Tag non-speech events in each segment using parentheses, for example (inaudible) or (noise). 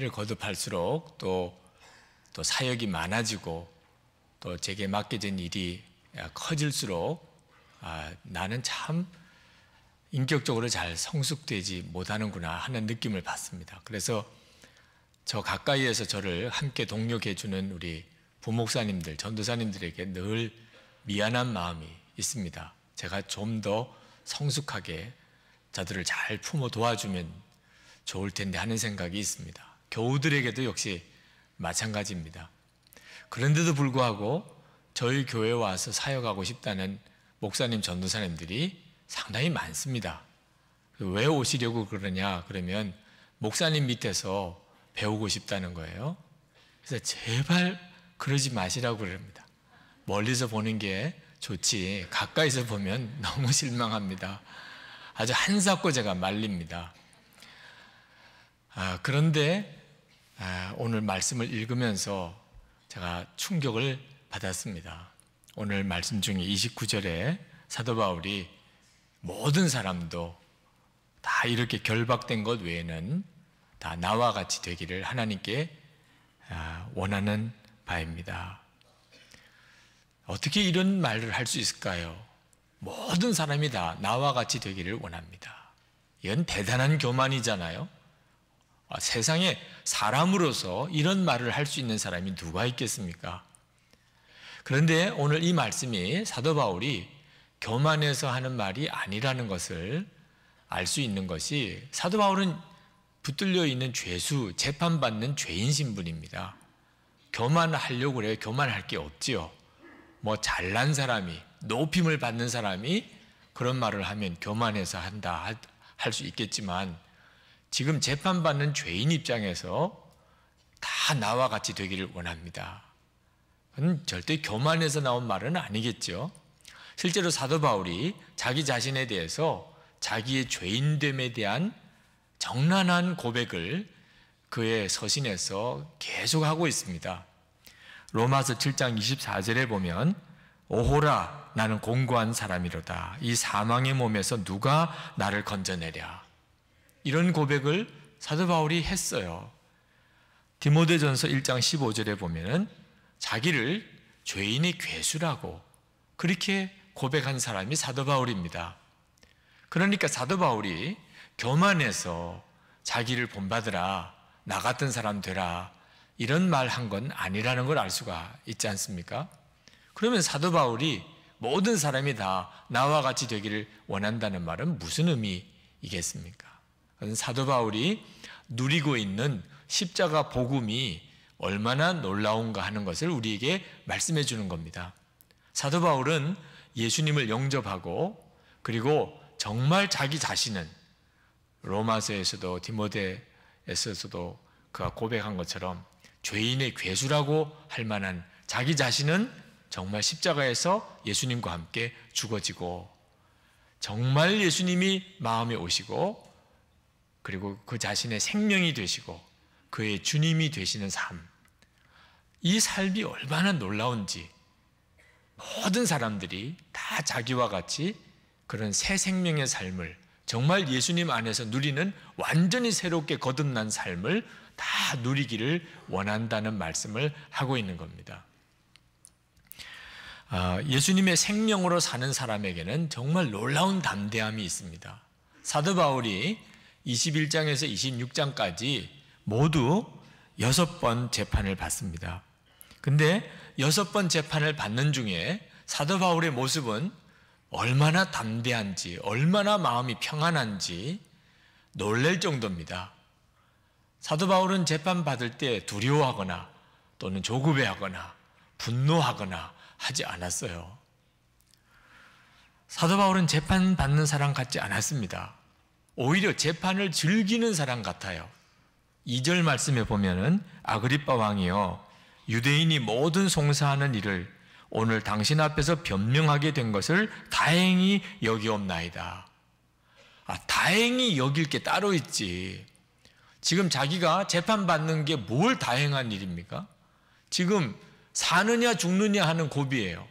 해를 거듭할수록 또, 또 사역이 많아지고 또 제게 맡겨진 일이 아, 커질수록 아, 나는 참 인격적으로 잘 성숙되지 못하는구나 하는 느낌을 받습니다. 그래서 저 가까이에서 저를 함께 동력해주는 우리 부목사님들, 전도사님들에게 늘 미안한 마음이 있습니다. 제가 좀 더 성숙하게 저들을 잘 품어 도와주면 좋을 텐데 하는 생각이 있습니다. 교우들에게도 역시 마찬가지입니다. 그런데도 불구하고 저희 교회 와서 사역하고 싶다는 목사님, 전도사님들이 상당히 많습니다. 왜 오시려고 그러냐? 그러면 목사님 밑에서 배우고 싶다는 거예요. 그래서 제발 그러지 마시라고 그럽니다. 멀리서 보는 게 좋지 가까이서 보면 (laughs) 너무 실망합니다. 아주 한사코 제가 말립니다. 아, 그런데 아, 오늘 말씀을 읽으면서 제가 충격을 받았습니다. 오늘 말씀 중에 29절에 사도 바울이 모든 사람도 다 이렇게 결박된 것 외에는 다 나와 같이 되기를 하나님께 아, 원하는 바입니다. 어떻게 이런 말을 할 수 있을까요? 모든 사람이 다 나와 같이 되기를 원합니다. 이건 대단한 교만이잖아요. 아, 세상에 사람으로서 이런 말을 할 수 있는 사람이 누가 있겠습니까? 그런데 오늘 이 말씀이 사도 바울이 교만해서 하는 말이 아니라는 것을 알 수 있는 것이 사도 바울은 붙들려 있는 죄수, 재판받는 죄인 신분입니다. 교만하려고 그래요. 교만할 게 없지요. 뭐 잘난 사람이, 높임을 받는 사람이 그런 말을 하면 교만해서 한다 할 수 있겠지만 지금 재판받는 죄인 입장에서 다 나와 같이 되기를 원합니다. 절대 교만해서 나온 말은 아니겠죠. 실제로 사도 바울이 자기 자신에 대해서 자기의 죄인됨에 대한 정난한 고백을 그의 서신에서 계속 하고 있습니다. 로마서 7장 24절에 보면 오호라 나는 공고한 사람이로다. 이 사망의 몸에서 누가 나를 건져내랴. 이런 고백을 사도 바울이 했어요. 디모데전서 1장 15절에 보면은 자기를 죄인의 괴수라고 그렇게 고백한 사람이 사도 바울입니다. 그러니까 사도 바울이 교만해서 자기를 본받으라 나 같은 사람 되라 이런 말 한 건 아니라는 걸 알 수가 있지 않습니까? 그러면 사도 바울이 모든 사람이 다 나와 같이 되기를 원한다는 말은 무슨 의미이겠습니까? 사도 바울이 누리고 있는 십자가 복음이 얼마나 놀라운가 하는 것을 우리에게 말씀해 주는 겁니다. 사도 바울은 예수님을 영접하고 그리고 정말 자기 자신은 로마서에서도 디모데에서도 그가 고백한 것처럼 죄인의 괴수라고 할 만한 자기 자신은 정말 십자가에서 예수님과 함께 죽어지고 정말 예수님이 마음에 오시고 그리고 그 자신의 생명이 되시고 그의 주님이 되시는 삶. 이 삶이 얼마나 놀라운지 모든 사람들이 다 자기와 같이 그런 새 생명의 삶을 정말 예수님 안에서 누리는 완전히 새롭게 거듭난 삶을 다 누리기를 원한다는 말씀을 하고 있는 겁니다. 아, 예수님의 생명으로 사는 사람에게는 정말 놀라운 담대함이 있습니다. 사도 바울이 21장에서 26장까지 모두 여섯 번 재판을 받습니다. 근데 여섯 번 재판을 받는 중에 사도 바울의 모습은 얼마나 담대한지, 얼마나 마음이 평안한지 놀랄 정도입니다. 사도 바울은 재판 받을 때 두려워하거나 또는 조급해하거나 분노하거나 하지 않았어요. 사도 바울은 재판 받는 사람 같지 않았습니다. 오히려 재판을 즐기는 사람 같아요. 2절 말씀에 보면은 아그리빠 왕이요. 유대인이 모든 송사하는 일을 오늘 당신 앞에서 변명하게 된 것을 다행히 여기옵나이다. 아, 다행히 여길 게 따로 있지. 지금 자기가 재판받는 게 뭘 다행한 일입니까? 지금 사느냐 죽느냐 하는 고비예요.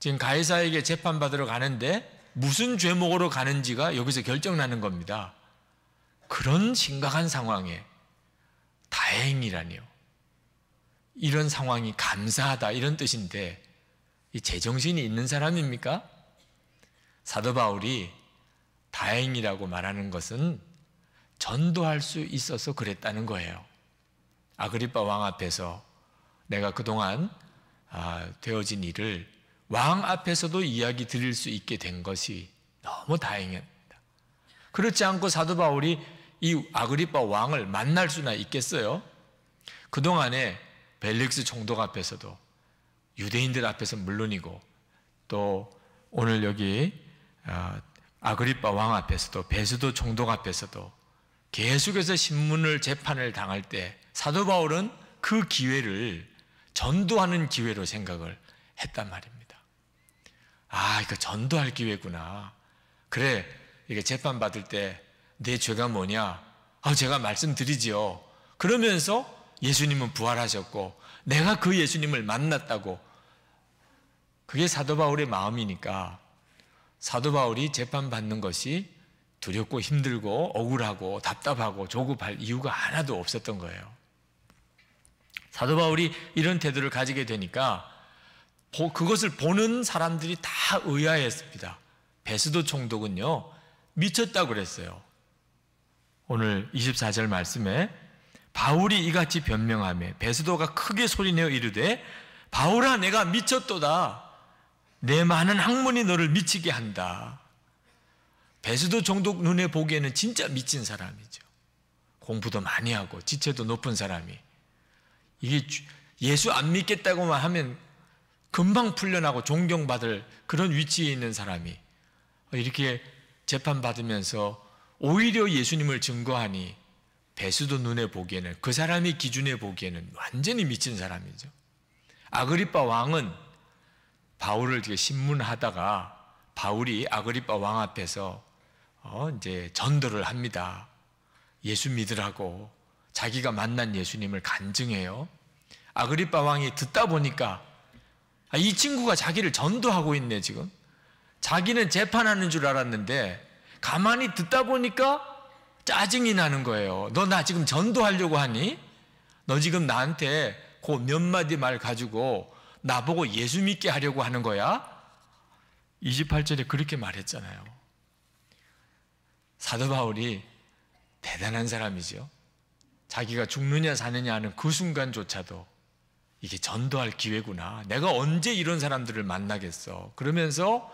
지금 가해사에게 재판받으러 가는데 무슨 죄목으로 가는지가 여기서 결정나는 겁니다. 그런 심각한 상황에 다행이라니요. 이런 상황이 감사하다 이런 뜻인데 이 제정신이 있는 사람입니까? 사도 바울이 다행이라고 말하는 것은 전도할 수 있어서 그랬다는 거예요. 아그리빠 왕 앞에서 내가 그동안 아, 되어진 일을 왕 앞에서도 이야기 드릴 수 있게 된 것이 너무 다행이었다. 그렇지 않고 사도 바울이 이 아그리파 왕을 만날 수나 있겠어요? 그동안에 벨릭스 총독 앞에서도 유대인들 앞에서 물론이고 또 오늘 여기 어, 아그리파 왕 앞에서도 베스도 총독 앞에서도 계속해서 신문을 재판을 당할 때 사도 바울은 그 기회를 전도하는 기회로 생각을 했단 말입니다. 아, 이거 전도할 기회구나. 그래, 이게 재판 받을 때 내 죄가 뭐냐? 아, 제가 말씀드리지요. 그러면서 예수님은 부활하셨고 내가 그 예수님을 만났다고 그게 사도 바울의 마음이니까 사도 바울이 재판 받는 것이 두렵고 힘들고 억울하고 답답하고 조급할 이유가 하나도 없었던 거예요. 사도 바울이 이런 태도를 가지게 되니까 그것을 보는 사람들이 다 의아했습니다. 베스도 총독은요, 미쳤다고 그랬어요. 오늘 24절 말씀에 바울이 이같이 변명하며 베스도가 크게 소리내어 이르되 바울아 내가 미쳤도다. 내 많은 학문이 너를 미치게 한다. 베스도 총독 눈에 보기에는 진짜 미친 사람이죠. 공부도 많이 하고 지체도 높은 사람이 이게 예수 안 믿겠다고만 하면 금방 풀려나고 존경받을 그런 위치에 있는 사람이 이렇게 재판받으면서 오히려 예수님을 증거하니 배수도 눈에 보기에는 그 사람이 기준에 보기에는 완전히 미친 사람이죠. 아그리빠 왕은 바울을 되게 신문하다가 바울이 아그리빠 왕 앞에서 어 이제 전도를 합니다. 예수 믿으라고 자기가 만난 예수님을 간증해요. 아그리빠 왕이 듣다 보니까 아, 이 친구가 자기를 전도하고 있네 지금. 자기는 재판하는 줄 알았는데 가만히 듣다 보니까 짜증이 나는 거예요. 너 나 지금 전도하려고 하니? 너 지금 나한테 그 몇 마디 말 가지고 나보고 예수 믿게 하려고 하는 거야? 28절에 그렇게 말했잖아요. 사도 바울이 대단한 사람이죠. 자기가 죽느냐 사느냐 하는 그 순간조차도 이게 전도할 기회구나. 내가 언제 이런 사람들을 만나겠어. 그러면서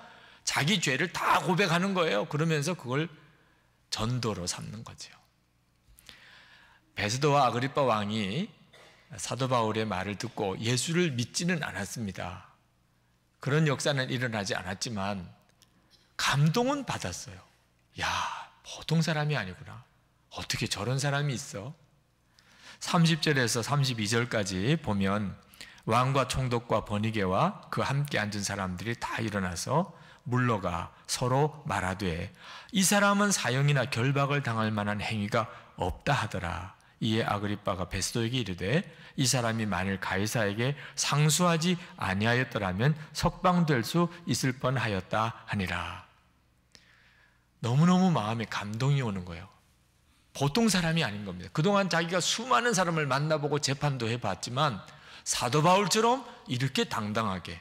자기 죄를 다 고백하는 거예요. 그러면서 그걸 전도로 삼는 거죠. 베스도와 아그리파 왕이 사도 바울의 말을 듣고 예수를 믿지는 않았습니다. 그런 역사는 일어나지 않았지만 감동은 받았어요. 야, 보통 사람이 아니구나. 어떻게 저런 사람이 있어? 30절에서 32절까지 보면 왕과 총독과 번이개와 그 함께 앉은 사람들이 다 일어나서 물러가 서로 말하되 이 사람은 사형이나 결박을 당할 만한 행위가 없다 하더라. 이에 아그리빠가 베스도에게 이르되 이 사람이 만일 가이사에게 상수하지 아니하였더라면 석방될 수 있을 뻔하였다 하니라. 너무너무 마음에 감동이 오는 거예요. 보통 사람이 아닌 겁니다. 그동안 자기가 수많은 사람을 만나보고 재판도 해봤지만 사도 바울처럼 이렇게 당당하게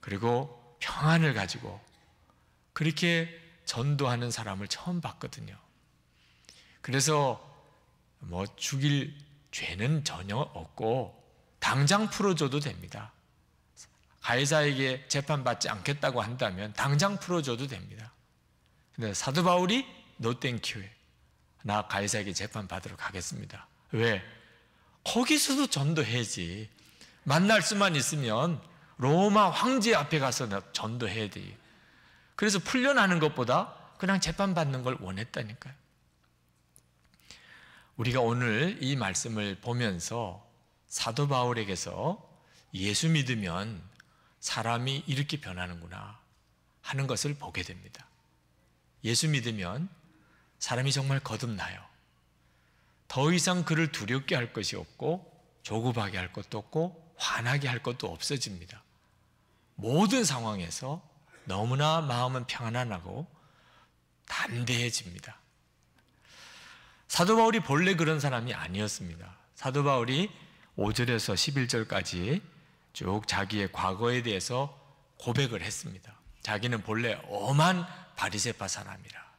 그리고 평안을 가지고 그렇게 전도하는 사람을 처음 봤거든요. 그래서 뭐 죽일 죄는 전혀 없고 당장 풀어줘도 됩니다. 가해자에게 재판받지 않겠다고 한다면 당장 풀어줘도 됩니다. 근데 사도 바울이 노땡큐에 나 가이사에게 재판 받으러 가겠습니다. 왜? 거기서도 전도해야지. 만날 수만 있으면 로마 황제 앞에 가서 전도해야 돼. 그래서 풀려나는 것보다 그냥 재판받는 걸 원했다니까요. 우리가 오늘 이 말씀을 보면서 사도 바울에게서 예수 믿으면 사람이 이렇게 변하는구나 하는 것을 보게 됩니다. 예수 믿으면 사람이 정말 거듭나요. 더 이상 그를 두렵게 할 것이 없고 조급하게 할 것도 없고 화나게 할 것도 없어집니다. 모든 상황에서 너무나 마음은 평안하고 담대해집니다. 사도 바울이 본래 그런 사람이 아니었습니다. 사도 바울이 5절에서 11절까지 쭉 자기의 과거에 대해서 고백을 했습니다. 자기는 본래 엄한 바리새파 사람이라.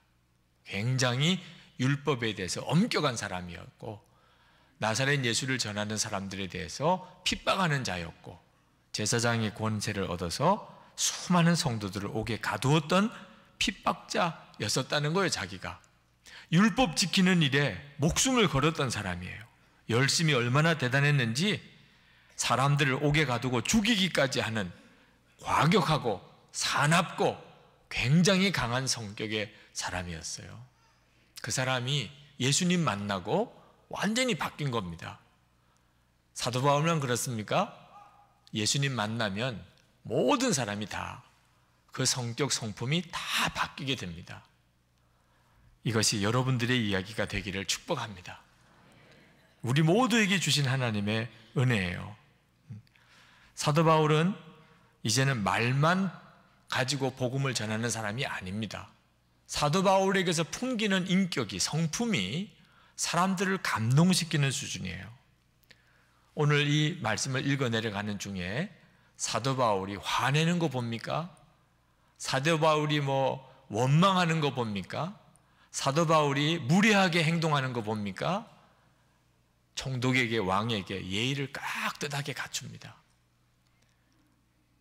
굉장히 율법에 대해서 엄격한 사람이었고 나사렛 예수를 전하는 사람들에 대해서 핍박하는 자였고 제사장의 권세를 얻어서 수많은 성도들을 옥에 가두었던 핍박자였었다는 거예요, 자기가. 율법 지키는 일에 목숨을 걸었던 사람이에요. 열심히 얼마나 대단했는지 사람들을 옥에 가두고 죽이기까지 하는 과격하고 사납고 굉장히 강한 성격의 사람이었어요. 그 사람이 예수님 만나고 완전히 바뀐 겁니다. 사도 바울은 그렇습니까? 예수님 만나면 모든 사람이 다 그 성격 성품이 다 바뀌게 됩니다. 이것이 여러분들의 이야기가 되기를 축복합니다. 우리 모두에게 주신 하나님의 은혜예요. 사도 바울은 이제는 말만 가지고 복음을 전하는 사람이 아닙니다. 사도 바울에게서 풍기는 인격이, 성품이 사람들을 감동시키는 수준이에요. 오늘 이 말씀을 읽어 내려가는 중에 사도 바울이 화내는 거 봅니까? 사도 바울이 뭐 원망하는 거 봅니까? 사도 바울이 무례하게 행동하는 거 봅니까? 총독에게 왕에게 예의를 깍듯하게 갖춥니다.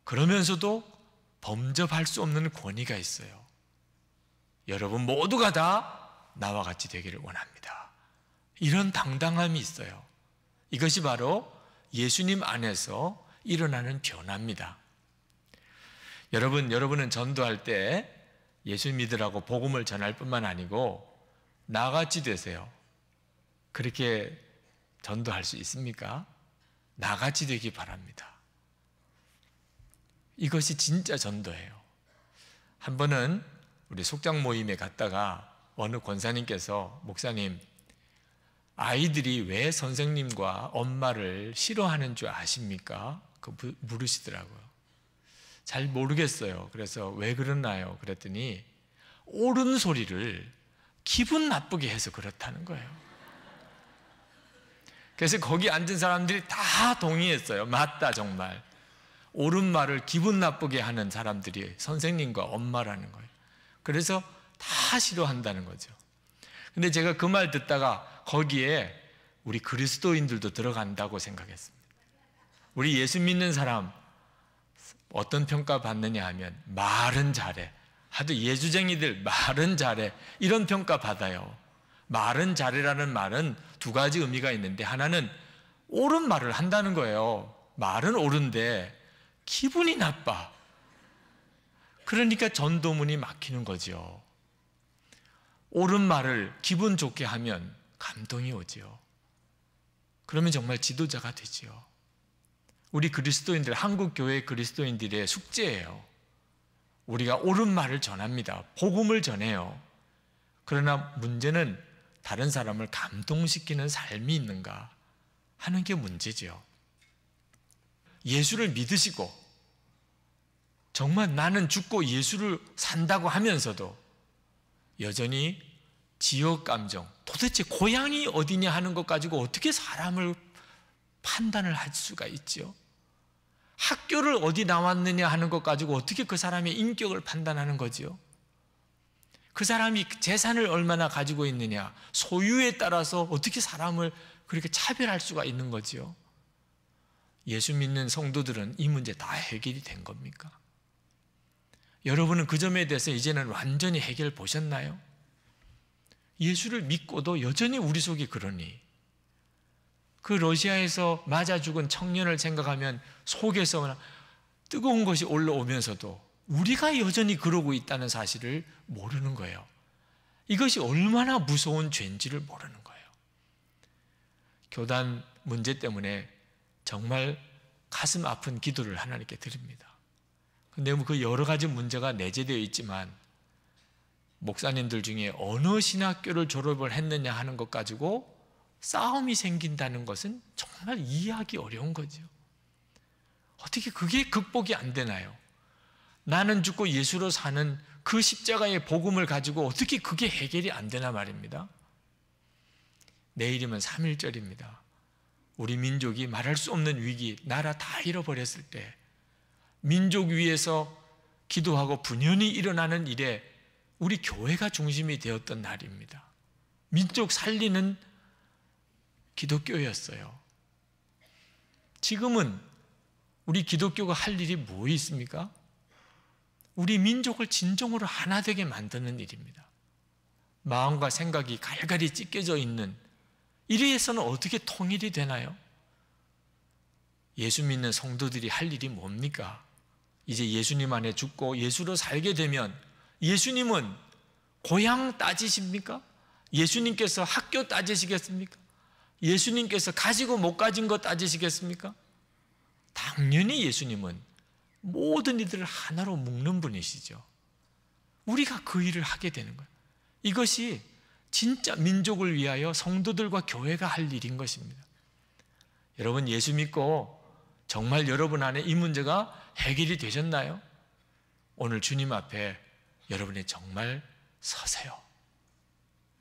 그러면서도 범접할 수 없는 권위가 있어요. 여러분 모두가 다 나와 같이 되기를 원합니다. 이런 당당함이 있어요. 이것이 바로 예수님 안에서 일어나는 변화입니다. 여러분, 여러분은 전도할 때 예수 믿으라고 복음을 전할 뿐만 아니고 나같이 되세요. 그렇게 전도할 수 있습니까? 나같이 되기 바랍니다. 이것이 진짜 전도예요. 한 번은 우리 속장 모임에 갔다가 어느 권사님께서 목사님 아이들이 왜 선생님과 엄마를 싫어하는 줄 아십니까? 그 물으시더라고요. 잘 모르겠어요. 그래서 왜 그러나요? 그랬더니 옳은 소리를 기분 나쁘게 해서 그렇다는 거예요. 그래서 거기 앉은 사람들이 다 동의했어요. 맞다 정말. 옳은 말을 기분 나쁘게 하는 사람들이 선생님과 엄마라는 거예요. 그래서 다 싫어한다는 거죠. 근데 제가 그 말 듣다가 거기에 우리 그리스도인들도 들어간다고 생각했습니다. 우리 예수 믿는 사람 어떤 평가 받느냐 하면 말은 잘해. 하도 예수쟁이들 말은 잘해. 이런 평가 받아요. 말은 잘해라는 말은 두 가지 의미가 있는데 하나는 옳은 말을 한다는 거예요. 말은 옳은데 기분이 나빠. 그러니까 전도문이 막히는 거지요. 옳은 말을 기분 좋게 하면 감동이 오지요. 그러면 정말 지도자가 되지요. 우리 그리스도인들, 한국교회 그리스도인들의 숙제예요. 우리가 옳은 말을 전합니다. 복음을 전해요. 그러나 문제는 다른 사람을 감동시키는 삶이 있는가 하는 게문제지 예수를 믿으시고 정말 나는 죽고 예수를 산다고 하면서도 여전히 지역 감정, 도대체 고향이 어디냐 하는 것 가지고 어떻게 사람을 판단을 할 수가 있죠 학교를 어디 나왔느냐 하는 것 가지고 어떻게 그 사람의 인격을 판단하는 거지요? 그 사람이 재산을 얼마나 가지고 있느냐, 소유에 따라서 어떻게 사람을 그렇게 차별할 수가 있는 거지요? 예수 믿는 성도들은 이 문제 다 해결이 된 겁니까? 여러분은 그 점에 대해서 이제는 완전히 해결 보셨나요? 예수를 믿고도 여전히 우리 속이 그러니 그 러시아에서 맞아 죽은 청년을 생각하면 속에서 뜨거운 것이 올라오면서도 우리가 여전히 그러고 있다는 사실을 모르는 거예요. 이것이 얼마나 무서운 죄인지를 모르는 거예요. 교단 문제 때문에 정말 가슴 아픈 기도를 하나님께 드립니다. 근데 뭐 그 여러 가지 문제가 내재되어 있지만 목사님들 중에 어느 신학교를 졸업을 했느냐 하는 것 가지고 싸움이 생긴다는 것은 정말 이해하기 어려운 거죠. 어떻게 그게 극복이 안 되나요? 나는 죽고 예수로 사는 그 십자가의 복음을 가지고 어떻게 그게 해결이 안 되나 말입니다. 내일이면 3일절입니다. 우리 민족이 말할 수 없는 위기, 나라 다 잃어버렸을 때, 민족 위에서 기도하고 분연히 일어나는 일에 우리 교회가 중심이 되었던 날입니다. 민족 살리는 기독교였어요. 지금은 우리 기독교가 할 일이 뭐 있습니까? 우리 민족을 진정으로 하나 되게 만드는 일입니다. 마음과 생각이 갈갈이 찢겨져 있는 이리에서는 어떻게 통일이 되나요? 예수 믿는 성도들이 할 일이 뭡니까? 이제 예수님 안에 죽고 예수로 살게 되면 예수님은 고향 따지십니까? 예수님께서 학교 따지시겠습니까? 예수님께서 가지고 못 가진 것 따지시겠습니까? 당연히 예수님은 모든 이들을 하나로 묶는 분이시죠. 우리가 그 일을 하게 되는 거예요. 이것이 진짜 민족을 위하여 성도들과 교회가 할 일인 것입니다. 여러분 예수 믿고 정말 여러분 안에 이 문제가 해결이 되셨나요? 오늘 주님 앞에 여러분이 정말 서세요.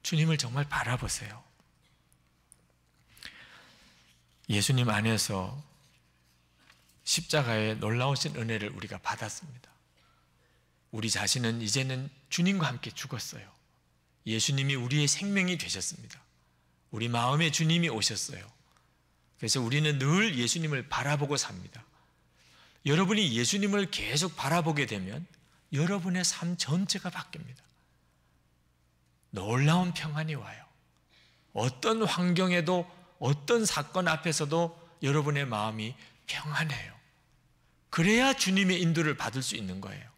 주님을 정말 바라보세요. 예수님 안에서 십자가의 놀라우신 은혜를 우리가 받았습니다. 우리 자신은 이제는 주님과 함께 죽었어요. 예수님이 우리의 생명이 되셨습니다. 우리 마음의 주님이 오셨어요. 그래서 우리는 늘 예수님을 바라보고 삽니다. 여러분이 예수님을 계속 바라보게 되면 여러분의 삶 전체가 바뀝니다. 놀라운 평안이 와요. 어떤 환경에도 어떤 사건 앞에서도 여러분의 마음이 평안해요. 그래야 주님의 인도를 받을 수 있는 거예요.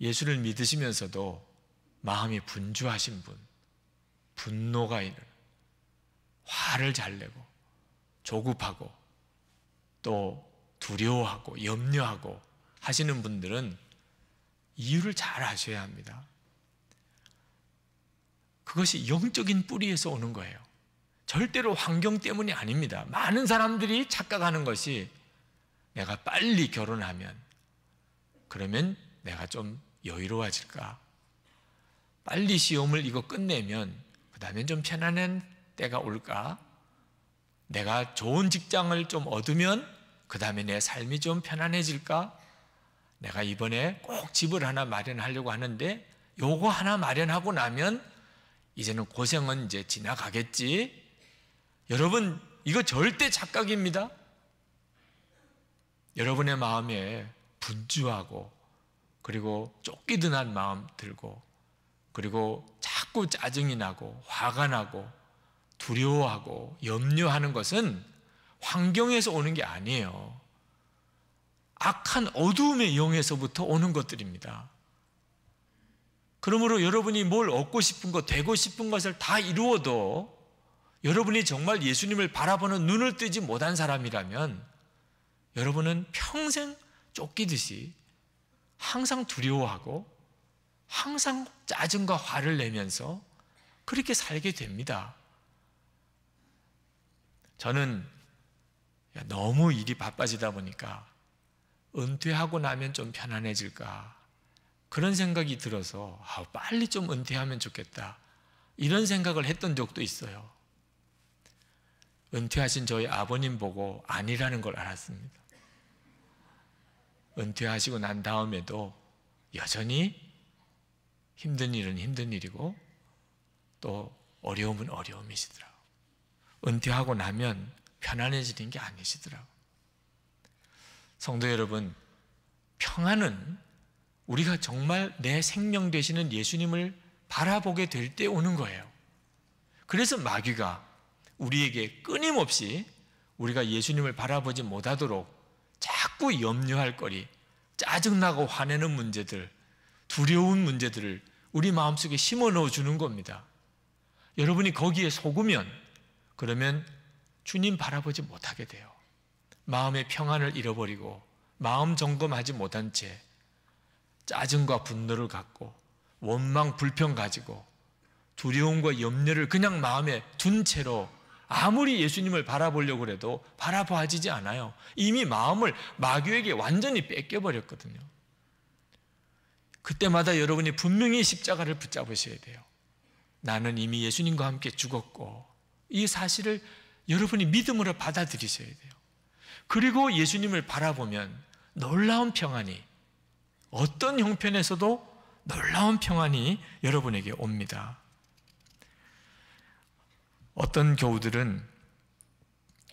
예수를 믿으시면서도 마음이 분주하신 분, 분노가 이를 화를 잘 내고 조급하고 또 두려워하고 염려하고 하시는 분들은 이유를 잘 아셔야 합니다. 그것이 영적인 뿌리에서 오는 거예요. 절대로 환경 때문이 아닙니다. 많은 사람들이 착각하는 것이 내가 빨리 결혼하면 그러면 내가 좀 여유로워질까? 빨리 시험을 이거 끝내면 그 다음엔 좀 편안한 때가 올까? 내가 좋은 직장을 좀 얻으면 그 다음에 내 삶이 좀 편안해질까? 내가 이번에 꼭 집을 하나 마련하려고 하는데 요거 하나 마련하고 나면 이제는 고생은 이제 지나가겠지. 여러분 이거 절대 착각입니다. 여러분의 마음에 분주하고 그리고 쫓기듯한 마음 들고 그리고 자꾸 짜증이 나고 화가 나고 두려워하고 염려하는 것은 환경에서 오는 게 아니에요. 악한 어두움의 영에서부터 오는 것들입니다. 그러므로 여러분이 뭘 얻고 싶은 것, 되고 싶은 것을 다 이루어도 여러분이 정말 예수님을 바라보는 눈을 뜨지 못한 사람이라면 여러분은 평생 쫓기듯이 항상 두려워하고 항상 짜증과 화를 내면서 그렇게 살게 됩니다. 저는 너무 일이 바빠지다 보니까 은퇴하고 나면 좀 편안해질까 그런 생각이 들어서 아, 빨리 좀 은퇴하면 좋겠다 이런 생각을 했던 적도 있어요. 은퇴하신 저희 아버님 보고 아니라는 걸 알았습니다. 은퇴하시고 난 다음에도 여전히 힘든 일은 힘든 일이고 또 어려움은 어려움이시더라고. 은퇴하고 나면 편안해지는 게 아니시더라고. 성도 여러분, 평안은 우리가 정말 내 생명 되시는 예수님을 바라보게 될 때 오는 거예요. 그래서 마귀가 우리에게 끊임없이 우리가 예수님을 바라보지 못하도록 자꾸 염려할 거리, 짜증나고 화내는 문제들, 두려운 문제들을 우리 마음속에 심어 넣어 주는 겁니다. 여러분이 거기에 속으면 그러면 주님 바라보지 못하게 돼요. 마음의 평안을 잃어버리고 마음 점검하지 못한 채 짜증과 분노를 갖고 원망, 불평 가지고 두려움과 염려를 그냥 마음에 둔 채로 아무리 예수님을 바라보려고 해도 바라봐지지 않아요. 이미 마음을 마귀에게 완전히 뺏겨버렸거든요. 그때마다 여러분이 분명히 십자가를 붙잡으셔야 돼요. 나는 이미 예수님과 함께 죽었고, 이 사실을 여러분이 믿음으로 받아들이셔야 돼요. 그리고 예수님을 바라보면 놀라운 평안이, 어떤 형편에서도 놀라운 평안이 여러분에게 옵니다. 어떤 교우들은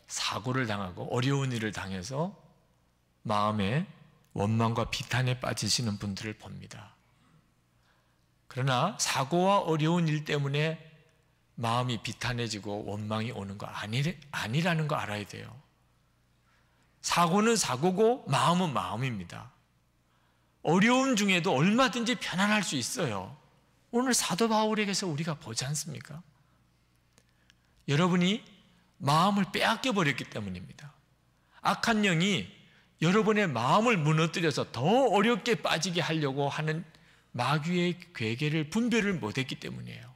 사고를 당하고 어려운 일을 당해서 마음에 원망과 비탄에 빠지시는 분들을 봅니다. 그러나 사고와 어려운 일 때문에 마음이 비탄해지고 원망이 오는 거 아니, 아니라는 거 알아야 돼요. 사고는 사고고 마음은 마음입니다. 어려움 중에도 얼마든지 편안할 수 있어요. 오늘 사도 바울에게서 우리가 보지 않습니까? 여러분이 마음을 빼앗겨 버렸기 때문입니다. 악한 영이 여러분의 마음을 무너뜨려서 더 어렵게 빠지게 하려고 하는 마귀의 괴계를 분별을 못했기 때문이에요.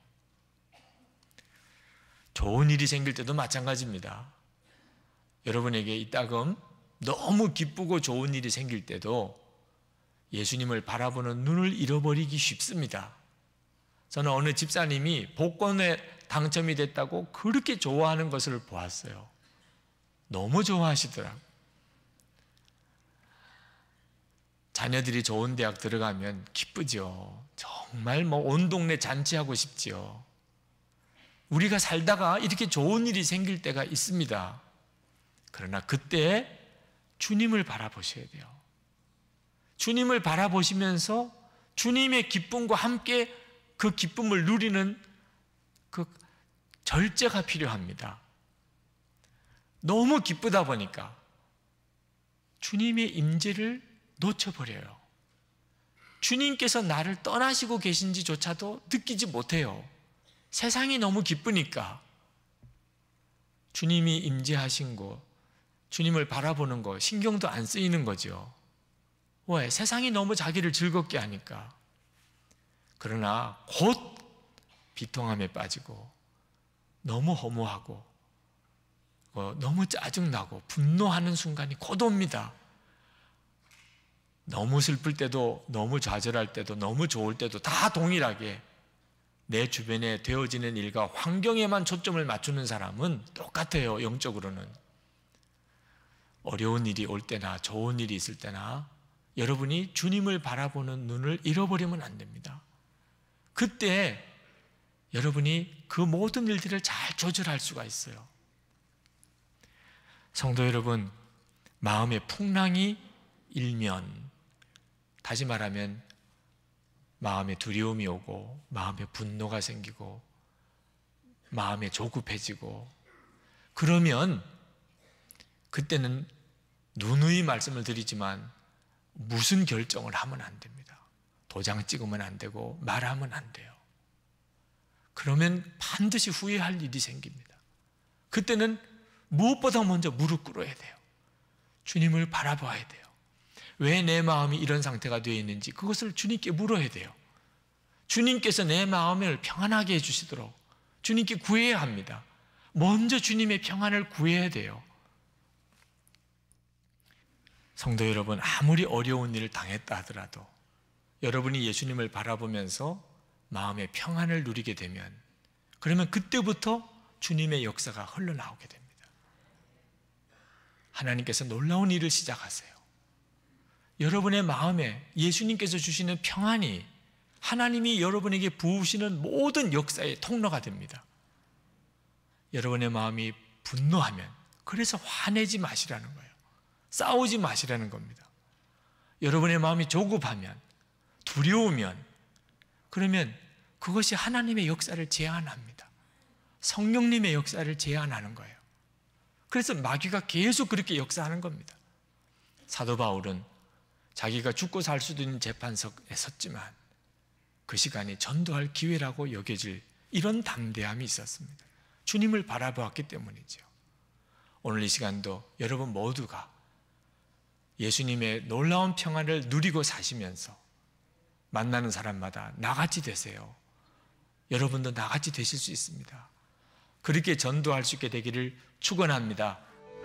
좋은 일이 생길 때도 마찬가지입니다. 여러분에게 이따금 너무 기쁘고 좋은 일이 생길 때도 예수님을 바라보는 눈을 잃어버리기 쉽습니다. 저는 어느 집사님이 복권에 당첨이 됐다고 그렇게 좋아하는 것을 보았어요. 너무 좋아하시더라고요. 자녀들이 좋은 대학 들어가면 기쁘죠. 정말 뭐 온 동네 잔치하고 싶지요. 우리가 살다가 이렇게 좋은 일이 생길 때가 있습니다. 그러나 그때 주님을 바라보셔야 돼요. 주님을 바라보시면서 주님의 기쁨과 함께 그 기쁨을 누리는 그 절제가 필요합니다. 너무 기쁘다 보니까 주님의 임재를 놓쳐버려요. 주님께서 나를 떠나시고 계신지조차도 느끼지 못해요. 세상이 너무 기쁘니까. 주님이 임재하신 곳, 주님을 바라보는 것, 신경도 안 쓰이는 거죠. 왜? 세상이 너무 자기를 즐겁게 하니까. 그러나 곧 비통함에 빠지고, 너무 허무하고, 어, 너무 짜증나고, 분노하는 순간이 곧 옵니다. 너무 슬플 때도, 너무 좌절할 때도, 너무 좋을 때도 다 동일하게 내 주변에 되어지는 일과 환경에만 초점을 맞추는 사람은 똑같아요, 영적으로는. 어려운 일이 올 때나 좋은 일이 있을 때나 여러분이 주님을 바라보는 눈을 잃어버리면 안 됩니다. 그때 여러분이 그 모든 일들을 잘 조절할 수가 있어요. 성도 여러분, 마음의 풍랑이 일면, 다시 말하면 마음에 두려움이 오고 마음에 분노가 생기고 마음에 조급해지고 그러면 그때는 누누이 말씀을 드리지만 무슨 결정을 하면 안 됩니다. 도장 찍으면 안 되고 말하면 안 돼요. 그러면 반드시 후회할 일이 생깁니다. 그때는 무엇보다 먼저 무릎 꿇어야 돼요. 주님을 바라봐야 돼요. 왜내 마음이 이런 상태가 되어 있는지 그것을 주님께 물어야 돼요. 주님께서 내 마음을 평안하게 해주시도록 주님께 구해야 합니다. 먼저 주님의 평안을 구해야 돼요. 성도 여러분, 아무리 어려운 일을 당했다 하더라도 여러분이 예수님을 바라보면서 마음의 평안을 누리게 되면 그러면 그때부터 주님의 역사가 흘러나오게 됩니다. 하나님께서 놀라운 일을 시작하세요. 여러분의 마음에 예수님께서 주시는 평안이 하나님이 여러분에게 부으시는 모든 역사의 통로가 됩니다. 여러분의 마음이 분노하면 그래서 화내지 마시라는 거예요. 싸우지 마시라는 겁니다. 여러분의 마음이 조급하면 두려우면 그러면 그것이 하나님의 역사를 제한합니다. 성령님의 역사를 제한하는 거예요. 그래서 마귀가 계속 그렇게 역사하는 겁니다. 사도 바울은 자기가 죽고 살 수도 있는 재판석에 섰지만 그 시간이 전도할 기회라고 여겨질 이런 담대함이 있었습니다. 주님을 바라보았기 때문이죠. 오늘 이 시간도 여러분 모두가 예수님의 놀라운 평안을 누리고 사시면서 만나는 사람마다 나같이 되세요. 여러분도 나같이 되실 수 있습니다. 그렇게 전도할 수 있게 되기를 축원합니다.